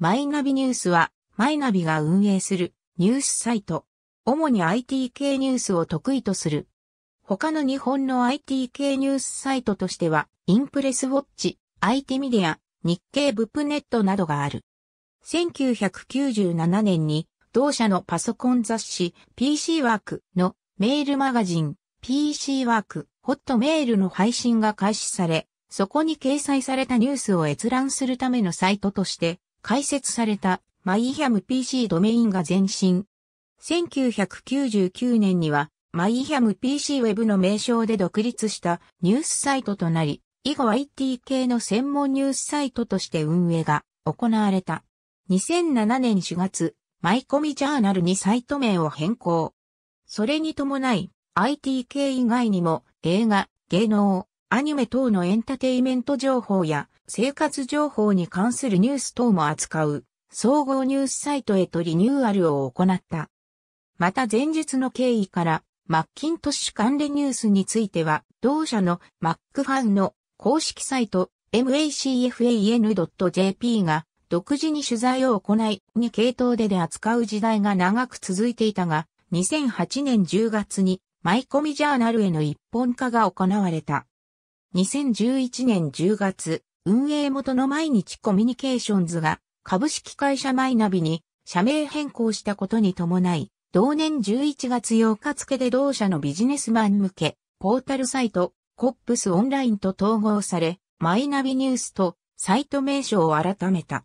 マイナビニュースは、マイナビが運営するニュースサイト。主に IT 系ニュースを得意とする。他の日本の IT 系ニュースサイトとしては、インプレスウォッチ、IT メディア、日経ブップネットなどがある。1997年に、同社のパソコン雑誌 PC ワークのメールマガジン PC ワークホットメールの配信が開始され、そこに掲載されたニュースを閲覧するためのサイトとして開設されたマイヒャム PC ドメインが前身。1999年にはマイヒャム PC ウェブの名称で独立したニュースサイトとなり、以後 IT 系の専門ニュースサイトとして運営が行われた。2007年4月、マイコミジャーナルにサイト名を変更。それに伴い、IT 系以外にも映画、芸能、アニメ等のエンタテイメント情報や生活情報に関するニュース等も扱う総合ニュースサイトへとリニューアルを行った。また前日の経緯からマッキントッシュ関連ニュースについては同社のマックファンの公式サイト macfan.jp が独自に取材を行い、に系統でで扱う時代が長く続いていたが、2008年10月に、マイコミジャーナルへの一本化が行われた。2011年10月、運営元の毎日コミュニケーションズが株式会社マイナビに社名変更したことに伴い、同年11月8日付で同社のビジネスマン向け、ポータルサイト、コップスオンラインと統合され、マイナビニュースとサイト名称を改めた。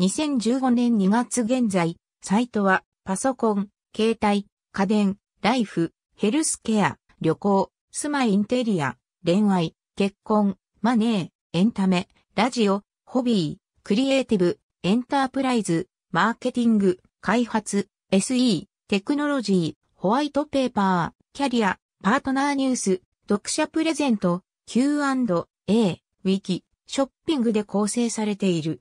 2015年2月現在、サイトはパソコン、携帯、家電、ライフ、ヘルスケア、旅行、住まいインテリア、恋愛、結婚、マネー、エンタメ、ラジオ、ホビー、クリエイティブ、エンタープライズ、マーケティング、開発、SE、テクノロジー、ホワイトペーパー、キャリア、パートナーニュース、読者プレゼント、Q&A、ウィキ、ショッピングで構成されている。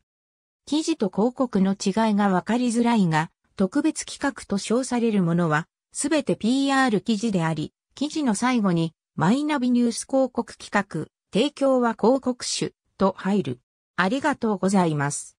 記事と広告の違いがわかりづらいが、特別企画と称されるものは、すべて PR 記事であり、記事の最後に、マイナビニュース広告企画、提供は広告主と入る。ありがとうございます。